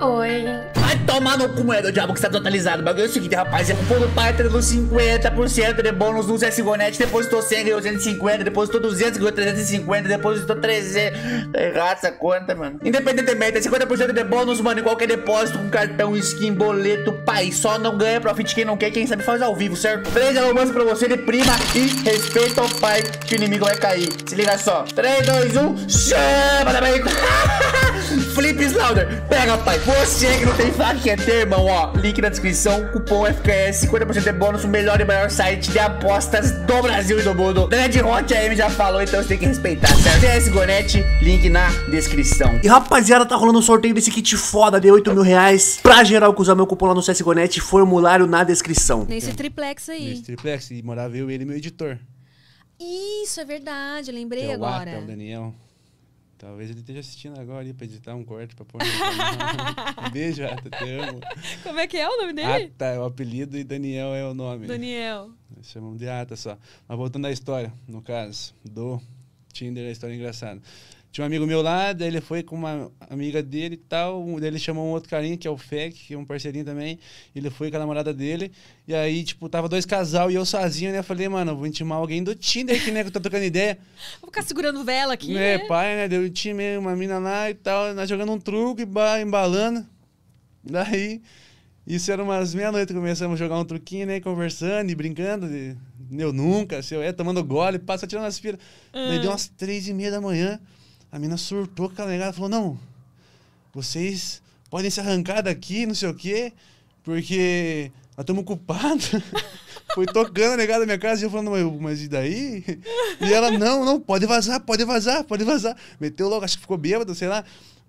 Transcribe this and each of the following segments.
Oi. Vai tomar no cu, é do diabo que está totalizado. O bagulho é o seguinte, rapaz. É cupom do pai, tendo 50% de bônus no CSGONET. Depositou 100, ganhou 150. Depositou 200, ganhou 350. Depositou 300. Tá errado essa conta, mano. Independentemente, é 50% de bônus, mano. Em qualquer depósito, com cartão, skin, boleto, pai. Só não ganha profit quem não quer. Quem sabe faz ao vivo, certo? Três alumanças pra você de prima. E respeita o pai, que o inimigo vai cair. Se liga só. 3, 2, 1. Chama da tá Felipe Slaughter. pega, pai. Você que não tem é ter, irmão, ó. Link na descrição, cupom FKS, 50% de bônus, o melhor e maior site de apostas do Brasil e do mundo. Dread Hot AM já falou, então você tem que respeitar, certo? CS Gonet, link na descrição. E rapaziada, tá rolando um sorteio desse kit foda de 8 mil reais. Pra geral que usar meu cupom lá no CS Gonet, formulário na descrição. Nesse triplex aí. Nesse triplex, e morava eu e ele, meu editor. Isso, é verdade, lembrei é o agora. Ata, é o Daniel. Talvez ele esteja assistindo agora aí pra editar um corte pra pôr no Beijo, Ata, te amo. Como é que é o nome dele? Ata é o apelido e Daniel é o nome. Daniel. chamamos de Ata só. Mas voltando à história, no caso, do Tinder, a história é engraçada. Tinha um amigo meu lá, daí ele foi com uma amiga dele e tal. Daí ele chamou um outro carinha, que é o Fec, que é um parceirinho também. Ele foi com a namorada dele. E aí, tipo, tava dois casal e eu sozinho, né? falei, mano, vou intimar alguém do Tinder aqui, né? Que eu tô trocando ideia. Vou ficar segurando vela aqui. É, né? pai, né? Deu um time, uma mina lá e tal. Nós jogando um truque e embalando. Daí, isso era umas meia-noite, começamos a jogar um truquinho, né? Conversando e brincando. De... Eu nunca, se eu é, tomando gole, passa tirando as filas. Uhum. Daí ah. deu umas três e meia da manhã. A mina surtou com a negada falou: não, vocês podem se arrancar daqui, não sei o quê, porque nós estamos culpados. Foi tocando a negada na minha casa e eu falando, mas, e daí? E ela: não, não, pode vazar, pode vazar, pode vazar. Meteu logo, acho que ficou bêbado, sei lá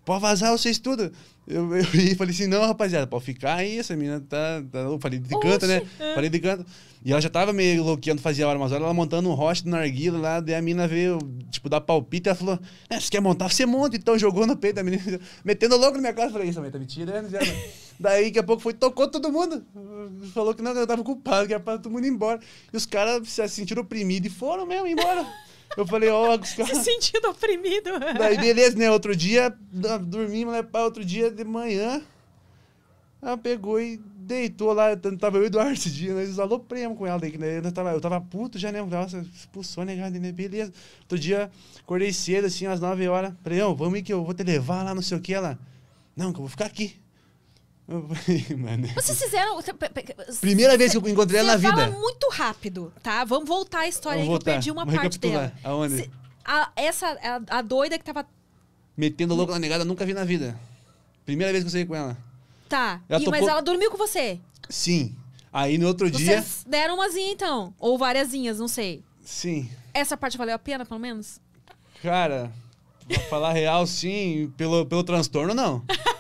pode vazar vocês tudo. Eu, eu, eu falei assim, não, rapaziada, pode ficar aí, essa menina tá. tá... Eu falei de canto, né? É. Falei de canto. E ela já tava meio louqueando, fazia hora, mas horas, ela montando um rocha do narguila lá, daí a menina veio, tipo, dar palpite, ela falou, é, você quer montar? Você monta, então jogou no peito da menina, metendo louco na minha casa eu falei, isso também tá me tirando, já, Daí, daqui a pouco foi, tocou todo mundo, falou que não, eu tava culpado, que era pra todo mundo ir embora. E os caras se sentiram oprimidos e foram mesmo embora. Eu falei, ó, oh, Se sentindo oprimido. Daí, beleza, né? Outro dia, dormi mas Pá, outro dia de manhã, ela pegou e deitou lá. Tava eu e o Eduardo esse dia, nós alopremos com ela. Daí, né? eu, tava, eu tava puto já, né? Nossa, expulsou, né, né? Beleza. Outro dia, acordei cedo, assim, às 9 horas. Falei, não, vamos ir que eu vou te levar lá, não sei o que. Ela, não, que eu vou ficar aqui. Mano. É vocês fizeram. Primeira vez que eu encontrei ela na vida. Fala muito rápido, tá? Vamos voltar à história aí que eu perdi uma Vamos parte dela. Aonde? a, essa, a, a, doida que tava. Metendo hum. louco na negada, nunca vi na vida. Primeira vez que eu saí com ela. Tá. Ela e, topou... Mas ela dormiu com você? Sim. Aí no outro Vocês dia. Vocês deram zinha então. Ou váriasinhas, não sei. Sim. Essa parte valeu a pena, pelo menos? Cara, pra falar real, sim. Pelo, pelo transtorno, não.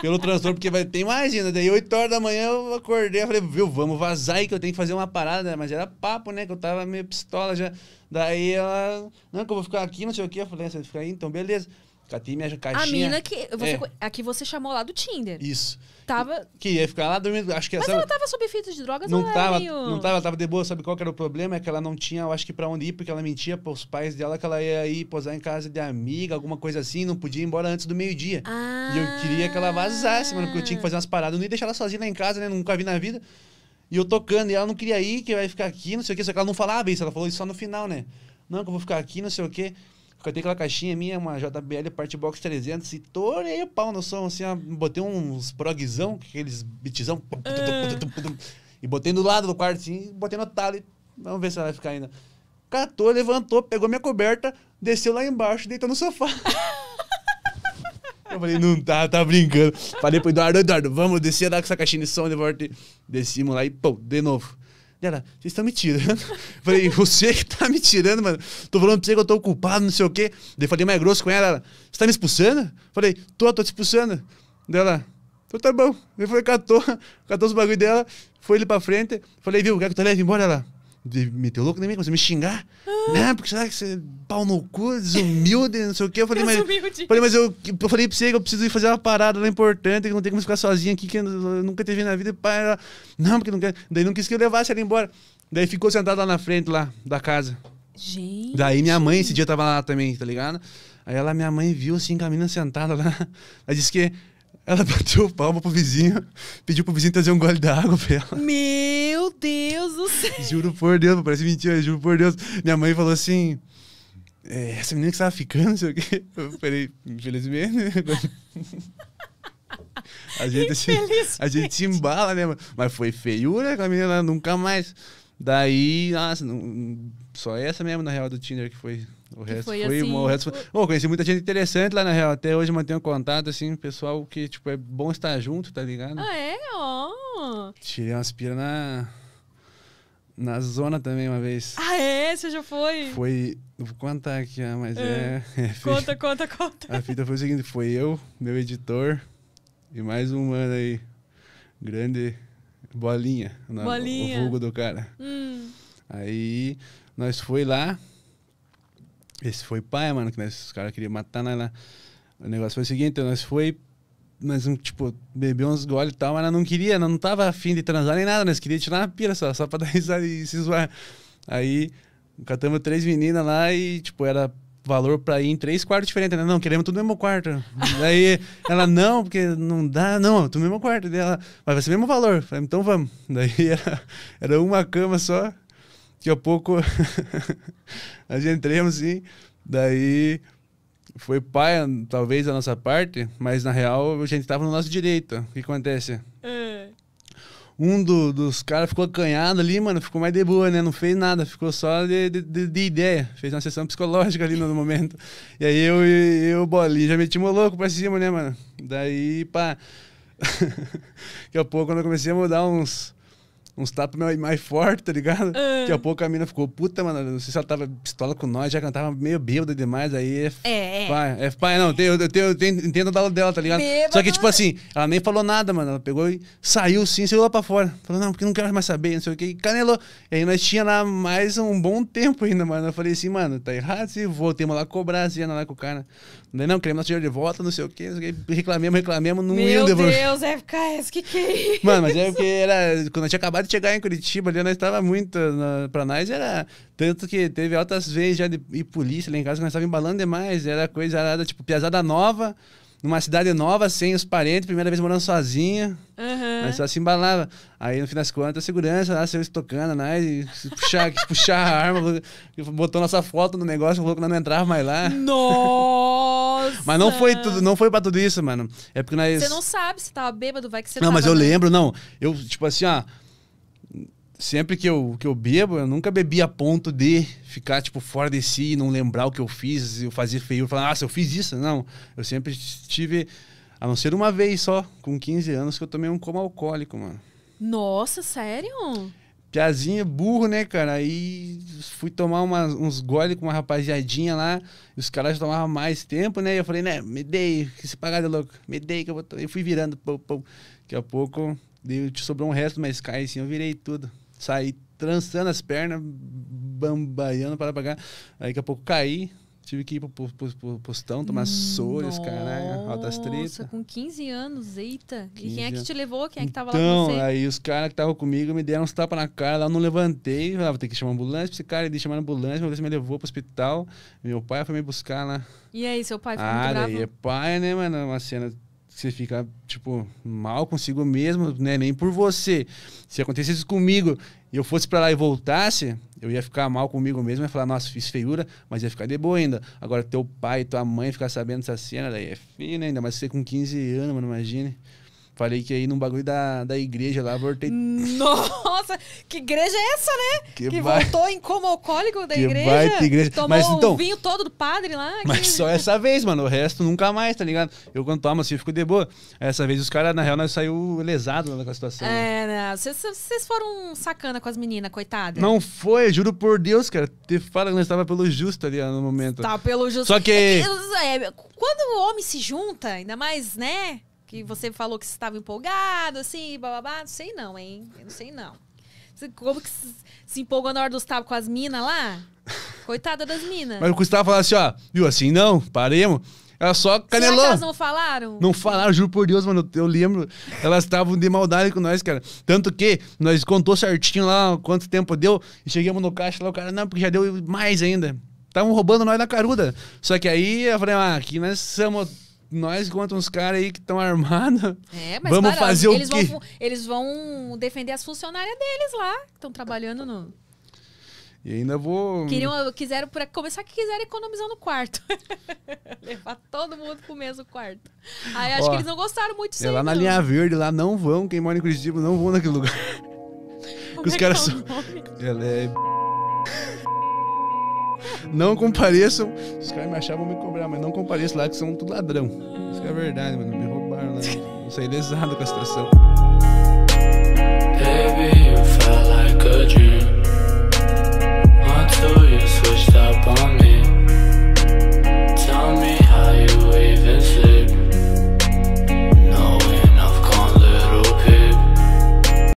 pelo transtorno, porque vai ter, imagina, daí 8 horas da manhã eu acordei, eu falei, viu, vamos vazar aí que eu tenho que fazer uma parada, né? mas era papo, né, que eu tava meio pistola já. Daí ela, não, que eu vou ficar aqui, não sei o quê, eu falei, ah, você vai ficar aí, então beleza. Catei minha caixinha. A mina que. Você, é. que você chamou lá do Tinder. Isso. Tava. Que ia ficar lá dormindo. Acho que Mas sabe, ela tava sob efeito de drogas não ou tava, meio... Não tava, ela tava de boa. Sabe qual que era o problema? É que ela não tinha, eu acho que pra onde ir, porque ela mentia pros pais dela que ela ia ir posar em casa de amiga, alguma coisa assim, não podia ir embora antes do meio-dia. Ah. E eu queria que ela vazasse, mano, porque eu tinha que fazer umas paradas. Eu não ia deixar ela sozinha lá em casa, né? Nunca vi na vida. E eu tocando, e ela não queria ir, que vai ficar aqui, não sei o quê. Só que ela não falava isso, ela falou isso só no final, né? Não, que eu vou ficar aqui, não sei o quê. Cortei aquela caixinha minha, uma JBL Party Box 300 e torei o pau no som, assim, ó, botei uns progzão, aqueles beatzão. E botei do lado do quarto, assim, botei no talo vamos ver se ela vai ficar ainda. Catou, levantou, pegou minha coberta, desceu lá embaixo, deitou no sofá. Eu falei, não tá, tá brincando. Falei pro Eduardo, Eduardo, vamos descer lá com essa caixinha de som de volta. Descimos lá e, pô, de novo. Ela, vocês estão me tirando. falei, você que tá me tirando, mano. Tô falando pra você que eu tô culpado, não sei o quê. Daí falei mais é grosso com ela. Ela, você tá me expulsando? Falei, tô, tô te expulsando. Daí ela, então tá bom. Ele foi, catou, catou os bagulho dela, foi ele pra frente. Falei, viu, quer que tu leve embora? Ela, meteu louco nem mim, começou a me xingar. Ah. Né? Porque será que você é pau no cu, desumilde, não sei o quê. Eu falei, mas, falei, mas eu, eu falei pra você que eu preciso ir fazer uma parada lá importante, que não tem como ficar sozinha aqui, que eu nunca teve na vida. Pai, ela, não, porque não quer. Daí não quis que eu levasse ela embora. Daí ficou sentado lá na frente, lá, da casa. Gente. Daí minha mãe esse dia tava lá também, tá ligado? Aí ela, minha mãe viu assim, com a menina sentada lá. Ela disse que ela bateu palma pro vizinho, pediu pro vizinho trazer um gole d'água pra ela. Meu Deus do céu! Juro por Deus, parece mentira, juro por Deus. Minha mãe falou assim: é, essa menina que você tava ficando, não sei o quê. Eu falei, infelizmente. Né? a, gente, se, a gente se embala, né? Mas foi feiura né, com a menina, nunca mais. Daí, nossa, não, só essa mesmo, na real, do Tinder que foi Assim, o resto foi, foi, assim, o resto foi... Bom, conheci muita gente interessante lá na real. Até hoje mantenho contato, assim, pessoal que, tipo, é bom estar junto, tá ligado? Ah, é? Oh. Tirei umas piras na. Na zona também uma vez. Ah, é? Você já foi? Foi. Vou contar aqui, mas ah. é. é... Conta, conta, conta. A fita foi o seguinte: foi eu, meu editor e mais um mano aí. Grande bolinha. bolinha. o vulgo do cara. Hum. Aí nós foi lá, esse foi pai, mano, que os caras queriam matar nós lá. O negócio foi o seguinte, nós foi, nós, tipo, bebeu uns goles e tal, mas ela não queria, ela não tava afim de transar nem nada, nós queríamos tirar uma pira só, só pra dar risada e se zoar. Aí, catamos três meninas lá e, tipo, era valor pra ir em três quartos diferentes, né? Não, queremos tudo no mesmo quarto. Daí ela, não, porque não dá, não, tudo no mesmo quarto. Daí ela, mas vai ser o mesmo valor. Falei, então vamos. Daí era, era uma cama só, Daqui a pouco nós entremos e daí foi paia, talvez, a nossa parte, mas na real a gente tava no nosso direito. O que acontece? É. Um do, dos caras ficou acanhado ali, mano, ficou mais de boa, né? Não fez nada, ficou só de, de, de ideia. Fez uma sessão psicológica ali no momento. E aí eu e o Bolinha já meti o louco pra cima, né, mano? Daí, pá. Daqui a pouco, quando eu comecei a mudar uns uns tapas mais, mais fortes, tá ligado? Uhum. Daqui a pouco a mina ficou puta, mano. Não sei se ela tava pistola com nós, já cantava meio bêbada demais. Aí é, é, é. pai, é. Pai, não, eu, eu, eu, eu entendo da aula dela, tá ligado? Bêbado. Só que, tipo assim, ela nem falou nada, mano. Ela pegou e saiu sim, saiu lá pra fora. Falou, não, porque não quero mais saber, não sei o que. E canelou. E aí nós tinha lá mais um bom tempo ainda, mano. Eu falei assim, mano, tá errado se voltemos lá cobrar, se lá com o cara. Não, não, queremos nosso dinheiro de volta, não sei o que. Reclamemos, reclamemos, não Meu ia devolver. Meu Deus, FKS, é, que que é isso? Mano, mas é porque era. Quando a gente acabado de chegar em Curitiba ali, nós estava muito. para pra nós era. Tanto que teve altas vezes já de, e polícia lá em casa, que nós estávamos embalando demais. Era coisa, era tipo, piazada nova numa cidade nova, sem os parentes, primeira vez morando sozinha. Uhum. Mas só se embalava. Aí, no fim das contas, a segurança lá, saiu estocando, né? E puxar, puxar a arma, botou nossa foto no negócio, falou que não entrava mais lá. Nossa! mas não foi tudo, não foi pra tudo isso, mano. É porque nós. Você não sabe se tava bêbado, vai que você Não, mas eu né? lembro, não. Eu, tipo assim, ó sempre que eu, que eu bebo, eu nunca bebi a ponto de ficar, tipo, fora de si e não lembrar o que eu fiz, eu fazer feio, falar, ah, se eu fiz isso. Não, eu sempre tive, a não ser uma vez só, com 15 anos, que eu tomei um coma alcoólico, mano. Nossa, sério? Piazinha burro, né, cara? Aí fui tomar uma, uns gole com uma rapaziadinha lá, e os caras tomavam mais tempo, né? E eu falei, né, me dei, que se pagar de louco, me dei que eu vou. E fui virando, pô, pô. Daqui a pouco, deu, te sobrou um resto, mas cai assim, eu virei tudo saí trançando as pernas, bambaiando para pagar. Aí daqui a pouco caí, Tive que ir pro, pro, pro postão, tomar sores, hum, caralho, altas tretas. Nossa, com 15 anos, eita. e quem é que te levou? Quem é que tava então, lá com então, você? aí os caras que estavam comigo me deram uns tapas na cara, lá eu não levantei. Falava, vou ter que chamar ambulância pra esse cara. Ele chamou a ambulância, uma vez me levou pro hospital. Meu pai foi me buscar lá. E aí, seu pai foi ah, muito bravo? Ah, daí é pai, né, mano? É uma cena você fica, tipo, mal consigo mesmo, né? Nem por você. Se acontecesse isso comigo e eu fosse para lá e voltasse, eu ia ficar mal comigo mesmo, ia falar, nossa, fiz feiura, mas ia ficar de boa ainda. Agora, teu pai, e tua mãe ficar sabendo dessa cena, daí é fina Ainda mais você com 15 anos, mano, imagine. Falei que aí num bagulho da, da igreja lá, voltei. Nossa, que igreja é essa, né? Que, que vai... voltou em como alcoólico da que igreja. Vai igreja. Tomou mas, então, o vinho todo do padre lá. Que... Mas só essa vez, mano. O resto nunca mais, tá ligado? Eu quando tomo assim, eu fico de boa. Essa vez os caras, na real, nós saiu lesado né, com a situação. Né? É, né? Vocês foram sacana com as meninas, coitada. Não foi, juro por Deus, cara. Te fala que nós tava pelo justo ali no momento. Tá pelo justo. Só que. É, é, quando o homem se junta, ainda mais, né? Que você falou que estava empolgado, assim, bababá. Não sei não, hein? Eu não sei não. Como que se empolgou na hora dos tapas com as minas lá? Coitada das minas. Mas o Gustavo falou assim, ó, viu, assim não, paremos. Ela só canelou. Será elas não falaram? Não falaram, juro por Deus, mano. Eu lembro. Elas estavam de maldade com nós, cara. Tanto que nós contou certinho lá quanto tempo deu. E chegamos no caixa lá, o cara, não, porque já deu mais ainda. Estavam roubando nós na caruda. Só que aí eu falei, ah, aqui nós somos nós contra uns caras aí que estão armados. É, mas vamos para, fazer eles o quê? Vão, eles vão defender as funcionárias deles lá, que estão trabalhando no. E ainda vou. Queriam, quiseram, para começar, que quiseram economizar no quarto. Levar todo mundo pro mesmo quarto. Aí acho Ó, que eles não gostaram muito disso. É lá na linha verde, lá não vão. Quem mora em Curitiba não vão naquele lugar. Como Os é caras é são. Ela é. Não compareçam. Os caras me achavam me cobrar, mas não compareçam lá que são tudo ladrão. Isso que é verdade, mano. Me roubaram lá. Eu saí lesado com a situação. Baby, you felt like a dream. Until you switched up on